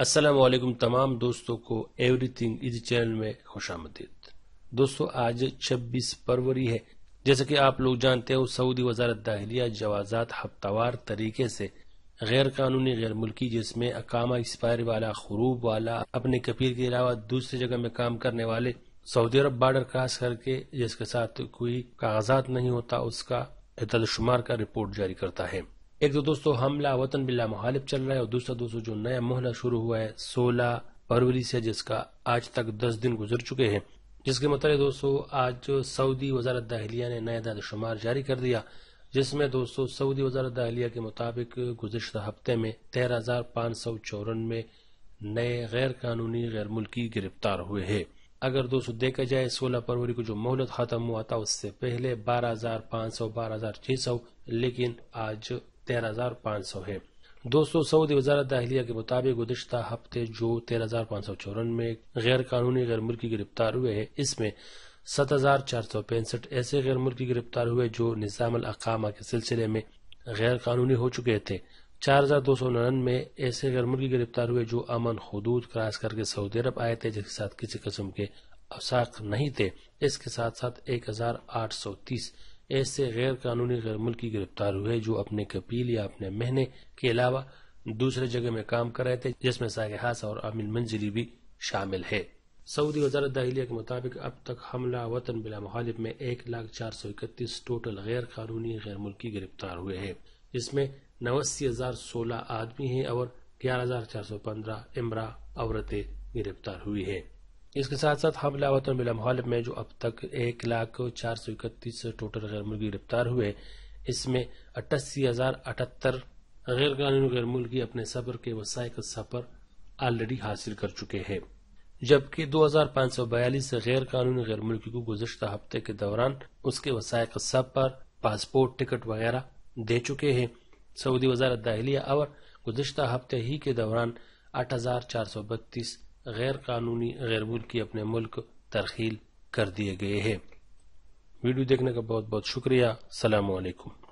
असलम तमाम दोस्तों को एवरीथिंग इस चैनल में खुश आमदीद दोस्तों आज 26 फरवरी है जैसे कि आप लोग जानते हो सऊदी वजारत दाहलिया जवाजात हफ्तावार तरीके से गैर कानूनी गैर मुल्की जिसमें अकामा एक्सपायर वाला खरूब वाला अपने कपीर के अलावा दूसरी जगह में काम करने वाले सऊदी अरब बार्डर क्रॉस करके जिसके साथ कोई कागजात नहीं होता उसका शुमार का रिपोर्ट जारी करता है एक तो दोस्तों हमला वतन बिल्ला मुखालिफ चल रहा है और दूसरा दोस्तों जो नया मोहला शुरू हुआ है सोलह फरवरी से जिसका आज तक दस दिन गुजर चुके हैं जिसके मतलब दोस्तों आज सऊदी वजारत दाहलिया ने नया दादशुमार जारी कर दिया जिसमें दोस्तों सऊदी वजारत दाहलिया के मुताबिक गुजशत हफ्ते में तेरह हजार पांच सौ चौरानवे नए गैर कानूनी गैर मुल्की गिरफ्तार हुए है अगर दोस्तों देखा जाए सोलह फरवरी को जो मोहलत खत्म हुआ था उससे पहले बारह हजार पाँच सौ बारह हजार छह सौ लेकिन आज तेरह हजार सौ है दोस्तों सऊदी वजारत दाहलिया के मुताबिक गुजशत हफ्ते जो तेरह हजार पाँच सौ में गैर कानूनी गैर मुल्की गिरफ्तार हुए है इसमें सत हजार चार सौ पैंसठ ऐसे गैर मुल्की गिरफ्तार हुए जो निज़ाम अकामा के सिलसिले में गैर कानूनी हो चुके थे चार हजार दो सौ नड़ानवे ऐसे गैर मुल्की गिरफ्तार हुए जो अमन हदूद क्रॉस करके सऊदी अरब आए थे जिसके साथ किसी किस्म के अवसाक नहीं थे इसके साथ साथ एक हजार आठ सौ तीस ऐसे गैर कानूनी गैर मुल्की गिरफ्तार हुए जो अपने कपील या अपने महने के अलावा दूसरे जगह में काम कर रहे थे जिसमें साग हास और अमीन मंजिली भी शामिल है सऊदी वजारत दाहलिया के मुताबिक अब तक हमला वतन बिला मुखालिफ में एक लाख चार सौ इकतीस टोटल गैर कानूनी गैर मुल्की गिरफ्तार हुए हैं जिसमें नवासी हजार सोलह आदमी हैं और ग्यारह हजार चार सौ पंद्रह इमरा औरतें गिरफ्तार हुई हैं इसके साथ साथ हमला वतन तो मिला मोहल्ब में जो अब तक एक लाख चार सौ इकतीस टोटल गैर मुल्की गिरफ्तार हुए इसमें अट्ठासी हजार अठहत्तर गैर कानूनी गैर मुल्की अपने सफर के वसाय का सफर ऑलरेडी हासिल कर चुके हैं जबकि दो हजार पांच सौ बयालीस गैर कानूनी गैर मुल्की को गुजशत हफ्ते के दौरान उसके वसाय का सफर पासपोर्ट टिकट वगैरह दे चुके हैं सऊदी वजारत दाहलिया और गुजशत हफ्ते ही के दौरान आठ हजार चार सौ बत्तीस गैर कानूनी गैर मुल्की अपने मुल्क तरखील कर दिए गए हैं वीडियो देखने का बहुत बहुत शुक्रिया सलामकुम